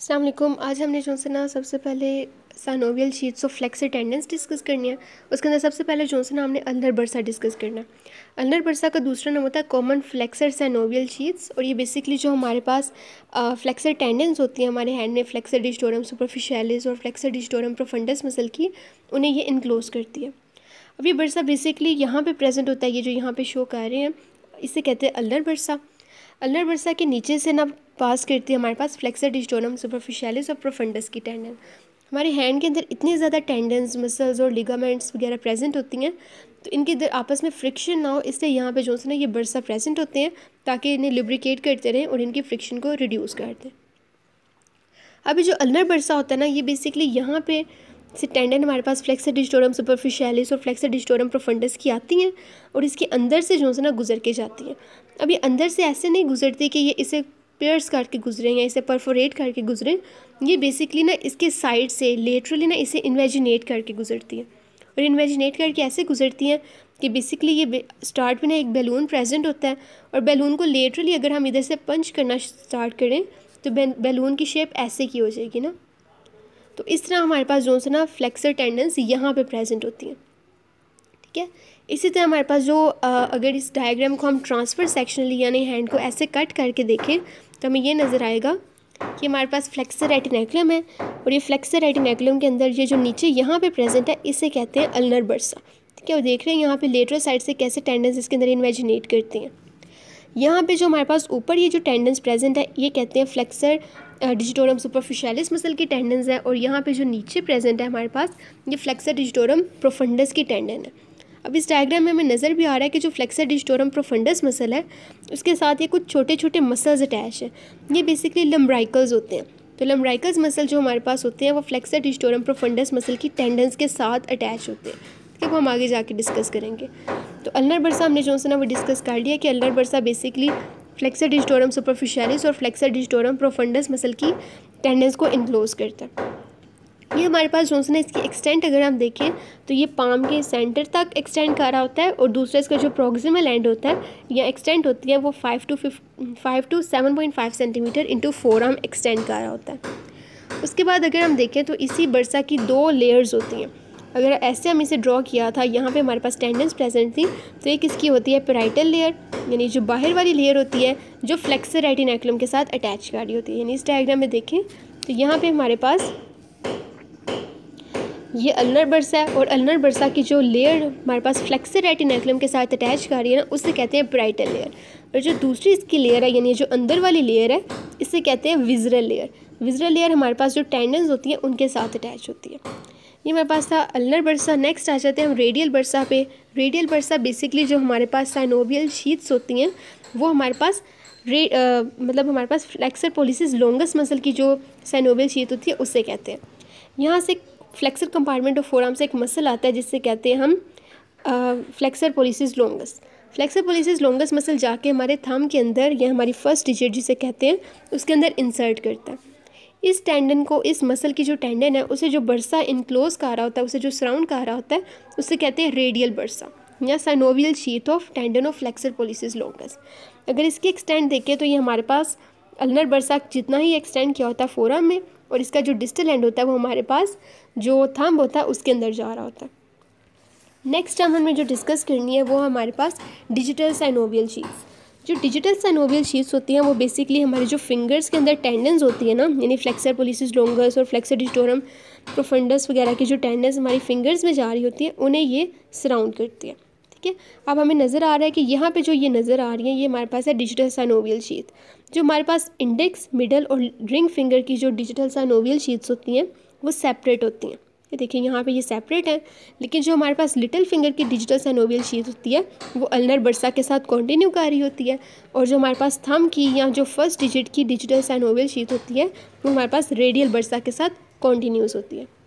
अल्लाम आज हमने जो से ना सबसे पहले synovial sheaths of flexor tendons discuss करनी है उसके अंदर सबसे पहले जो से ना हमने अंदर बरसा डिस्कस करना है अंदर बरसा का दूसरा नाम होता है कॉमन फ्लैक्सर सानोवियल शीट्स और ये बेसिकली जो हमारे पास फ्लैक्सर टेंडेंस होती है हमारे हैंड में फ्लैक्सर डिस्टोरम सुपरफिशलिस और फ्लैक्सर डिस्टोरम प्रोफंडस मसल की उन्हें ये इनक्लोज करती है अब ये बरसा बेसिकली यहाँ पर प्रेजेंट होता है ये जो यहाँ पर शो कर रहे हैं इसे कहते हैं अलनर बरसा अल्लर बरसा के नीचे से ना पास करती है हमारे पास फ्लेक्सर डिस्टोनम सुपरफिशियलिस और प्रोफंडस की टेंडन हमारे हैंड के अंदर इतने ज़्यादा टेंडन्स मसल्स और लिगामेंट्स वगैरह प्रेजेंट होती हैं तो इनके अंदर आपस में फ्रिक्शन ना हो इसलिए यहाँ पे जो है ना ये बरसा प्रेजेंट होते हैं ताकि इन्हें लिब्रिकेट करते रहें और इनकी फ्रिक्शन को रिड्यूस कर दें अभी जो अल्लर बरसा होता है ना ये बेसिकली यहाँ पे टेंडन हमारे पास फ्लेक्सर डिस्टोरम सुपरफिशियलिस और फ्लेक्सर डिस्टोरम प्रोफंडस की आती हैं और इसके अंदर से जो है ना गुजर के जाती हैं अब ये अंदर से ऐसे नहीं गुजरती कि ये इसे पेयर्स करके गुजरें या इसे परफोरेट करके गुजरें ये बेसिकली ना इसके साइड से लेटरली ना इसे इन्वेजिनेट करके गुजरती हैं और इन्वेजिनेट करके ऐसे गुजरती हैं कि बेसिकली ये स्टार्ट में ना एक बैलून प्रेजेंट होता है और बैलून को लेटरली अगर हम इधर से पंच करना स्टार्ट करें तो बैलून की शेप ऐसे की हो जाएगी ना तो इस तरह हमारे पास जो है ना फ्लेक्सर टेंडेंस यहाँ पे प्रेजेंट होती हैं ठीक है इसी तरह हमारे पास जो अगर इस डायग्राम को हम ट्रांसफ़र सेक्शनली यानी हैंड को ऐसे कट करके देखें तो हमें ये नज़र आएगा कि हमारे पास फ्लेक्सर एटिनेकुलम है और ये फ्लेक्सर एटिनेकुलम के अंदर ये जो नीचे यहाँ पर प्रेजेंट है इसे कहते हैं अल्नर बर्सा ठीक है वो देख रहे हैं यहाँ पर लेटर साइड से कैसे टेंडेंस इसके अंदर इन्वेजिनेट करती हैं यहाँ पे जो हमारे पास ऊपर ये जो टेंडेंस प्रेजेंट है ये कहते हैं फ्लेक्सर डिजिटोरम सुपरफिशलिस मसल की टेंडेंस है और यहाँ पे जो नीचे प्रेजेंट है हमारे पास ये फ्लेक्सर डिजिटोरम प्रोफंडस की टेंडन है अब इस डायग्राम में हमें नज़र भी आ रहा है कि जो फ्लेक्सर डिजिटोरम प्रोफंडस मसल है उसके साथ ये कुछ छोटे छोटे मसल्स अटैच हैं ये बेसिकली लम्ब्राइकल्स होते हैं तो लम्ब्राइकल्स मसल जो हमारे पास होते हैं वो फ्लेक्सर डिजिटोरम प्रोफंडस मसल की टेंडेंस के साथ अटैच होते हैं इसके हम आगे जाके डिस्कस करेंगे तो अल्नर बरसा हमने जो है ना वो डिस्कस कर लिया कि अल्नर बरसा बेसिकली फ्लेक्सर डिस्टोरम सुपरफिशलिस और फ्लेक्सर डिजिटोरम प्रोफंडस मसल की टेंडेंस को इनक्लोज करता है ये हमारे पास जो ना इसकी एक्सटेंट अगर हम देखें तो ये पाम के सेंटर तक एक्सटेंड कर रहा होता है और दूसरा इसका जो प्रोक्सिमल एंड होता है या एक्सटेंट होती है वो फाइव टू फिफ five to seven point five centimetre into forearm extend कर रहा होता है उसके बाद अगर हम देखें तो इसी बरसा की दो लेयर्स होती हैं अगर ऐसे हम इसे ड्रॉ किया था यहाँ पे हमारे पास टेंडेंस प्रेजेंट थी तो ये किसकी होती है पेराइटल लेयर यानी जो बाहर वाली लेयर होती है जो फ्लेक्सर रेटिनाइक्लम के साथ अटैच गाड़ी रही होती है यानी इस डायग्राम में देखें तो यहाँ पे हमारे पास ये अल्नर बरसा है और अल्नर बरसा की जो लेयर हमारे पास फ्लेक्सर रेटिनाइक्लम के साथ अटैच कर रही है ना उससे कहते हैं ब्राइटल लेयर और जो दूसरी इसकी लेयर है यानी जो अंदर वाली लेयर है इसे कहते हैं विजरल लेयर विजरल लेयर हमारे पास जो टेंडेंस होती हैं उनके साथ अटैच होती है ये हमारे पास था अल्नर बरसा नेक्स्ट आ जाते हैं हम रेडियल बरसा पे रेडियल बरसा बेसिकली जो हमारे पास साइनोबियल शीट्स होती हैं वो हमारे पास रे आ, मतलब हमारे पास फ्लैक्सर पोलिसिस लॉन्गस मसल की जो साइनोबियल शीट होती है उससे कहते हैं यहाँ से फ्लैक्सर कंपार्टमेंट ऑफ फोराम से एक मसल आता है जिससे कहते हैं हम flexor pollicis longus flexor pollicis longus muscle जाके हमारे थाम के अंदर या हमारी फर्स्ट डिजिट जिसे कहते हैं उसके अंदर इंसर्ट करता है इस टेंडन को इस मसल की जो टेंडन है उसे जो बरसा इनक्लोज कर रहा होता है उसे जो सराउंड कर रहा होता है उसे कहते हैं रेडियल बरसा या synovial sheath of tendon of flexor pollicis longus अगर इसकी एक्सटेंड देखें तो ये हमारे पास अल्नर बरसा जितना ही एक्सटेंड किया होता है फोरम में और इसका जो डिस्टल एंड होता है वो हमारे पास जो थम्ब होता है उसके अंदर जा रहा होता है नेक्स्ट टाइम हमें जो डिस्कस करनी है वो हमारे पास डिजिटल साइनोवियल चीज़ जो डिजिटल सैनोवियल शीट्स होती हैं वो बेसिकली हमारे जो फिंगर्स के अंदर टेंडेंस होती है ना यानी फ्लेक्सर पोलिसिस लोंगस और फ्लेक्सर डिस्टोरम प्रोफंडस वगैरह की जो टेंडेंस हमारी फिंगर्स में जा रही होती है उन्हें ये सराउंड करती है ठीक है अब हमें नज़र आ रहा है कि यहाँ पर जो ये नज़र आ रही है ये हमारे पास है डिजिटल सानोवियल शीत जो हमारे पास इंडेक्स मिडल और रिंग फिंगर की जो डिजिटल सानोवियल शीट्स होती हैं वो सेपरेट होती हैं ये देखिए यहाँ पे ये सेपरेट है लेकिन जो हमारे पास लिटिल फिंगर की डिजिटल सैनोवियल शीट होती है वो अल्नर बरसा के साथ कॉन्टिन्यू कर रही होती है और जो हमारे पास थम की या जो फर्स्ट डिजिट की डिजिटल सैनोवियल शीट होती है वो हमारे पास रेडियल बरसा के साथ कॉन्टीन्यूस होती है